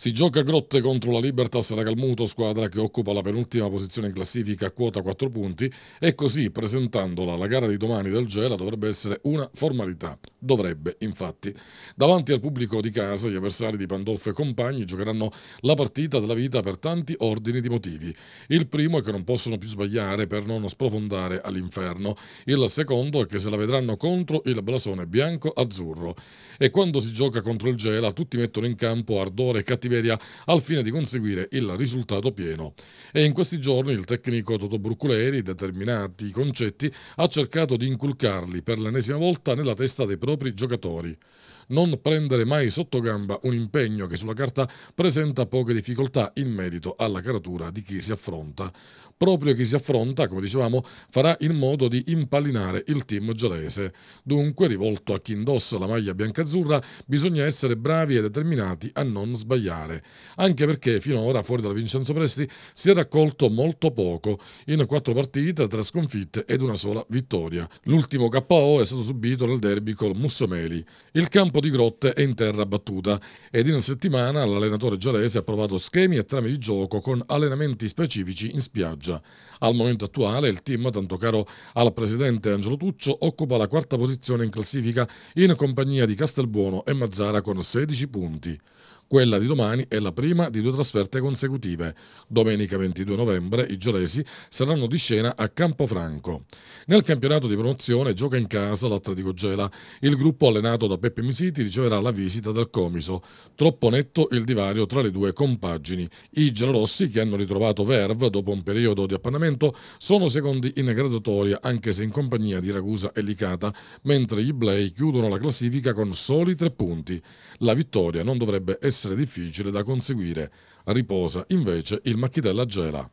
Si gioca a grotte contro la Libertas da Calmuto, squadra che occupa la penultima posizione in classifica a quota 4 punti e così presentandola alla gara di domani del Gela dovrebbe essere una formalità. Dovrebbe, infatti. Davanti al pubblico di casa gli avversari di Pandolfo e compagni giocheranno la partita della vita per tanti ordini di motivi. Il primo è che non possono più sbagliare per non sprofondare all'inferno. Il secondo è che se la vedranno contro il blasone bianco-azzurro. E quando si gioca contro il Gela tutti mettono in campo ardore e cattività cattiveria al fine di conseguire il risultato pieno. E in questi giorni il tecnico Toto Bruculeri, determinati concetti, ha cercato di inculcarli per l'ennesima volta nella testa dei propri giocatori non prendere mai sotto gamba un impegno che sulla carta presenta poche difficoltà in merito alla caratura di chi si affronta. Proprio chi si affronta, come dicevamo, farà in modo di impallinare il team gelese. Dunque, rivolto a chi indossa la maglia biancazzurra, bisogna essere bravi e determinati a non sbagliare. Anche perché finora fuori dalla Vincenzo Presti si è raccolto molto poco, in quattro partite, tre sconfitte ed una sola vittoria. L'ultimo KO è stato subito nel derby col Mussomeli. Il campo sviluppo di grotte e in terra battuta ed in settimana l'allenatore gialese ha provato schemi e trame di gioco con allenamenti specifici in spiaggia. Al momento attuale il team, tanto caro al presidente Angelo Tuccio, occupa la quarta posizione in classifica in compagnia di Castelbuono e Mazzara con 16 punti. Quella di domani è la prima di due trasferte consecutive. Domenica 22 novembre i giolesi saranno di scena a Campofranco. Nel campionato di promozione gioca in casa l'Atletico Gela. Il gruppo allenato da Peppe Misini partiti riceverà la visita del comiso. Troppo netto il divario tra le due compagini. I gelorossi, che hanno ritrovato Verve dopo un periodo di appannamento, sono secondi in graduatoria, anche se in compagnia di Ragusa e Licata, mentre gli Blay chiudono la classifica con soli tre punti. La vittoria non dovrebbe essere difficile da conseguire. Riposa invece il Macchitella Gela.